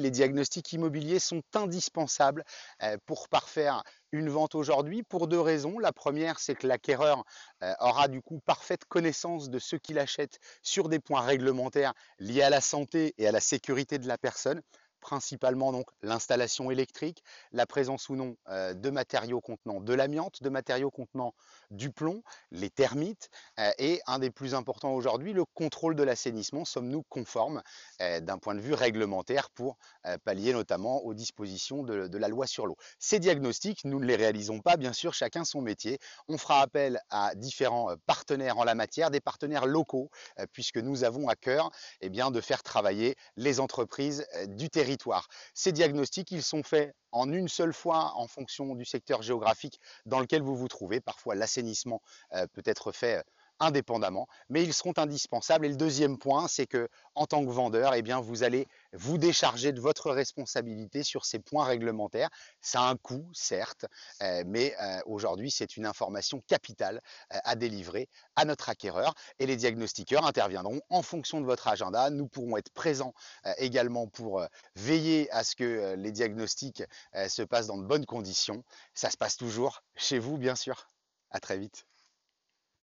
les diagnostics immobiliers sont indispensables euh, pour parfaire une vente aujourd'hui pour deux raisons. La première, c'est que l'acquéreur euh, aura du coup parfaite connaissance de ce qu'il achète sur des points réglementaires liés à la santé et à la sécurité de la personne principalement donc l'installation électrique, la présence ou non euh, de matériaux contenant de l'amiante, de matériaux contenant du plomb, les termites euh, et un des plus importants aujourd'hui, le contrôle de l'assainissement. Sommes-nous conformes euh, d'un point de vue réglementaire pour pallier notamment aux dispositions de, la loi sur l'eau Ces diagnostics, nous ne les réalisons pas, bien sûr, chacun son métier. On fera appel à différents partenaires en la matière, des partenaires locaux, puisque nous avons à cœur et eh bien, de faire travailler les entreprises du territoire ces diagnostics, ils sont faits en une seule fois en fonction du secteur géographique dans lequel vous vous trouvez. Parfois, l'assainissement euh, peut être fait euh, indépendamment, mais ils seront indispensables. Et le deuxième point, c'est que en tant que vendeur, eh bien, vous allez vous décharger de votre responsabilité sur ces points réglementaires. Ça a un coût, certes, euh, mais euh, aujourd'hui, c'est une information capitale euh, à délivrer à notre acquéreur. Et les diagnostiqueurs interviendront en fonction de votre agenda. Nous pourrons être présents également pour veiller à ce que les diagnostics se passent dans de bonnes conditions. Ça se passe toujours chez vous, bien sûr. À très vite.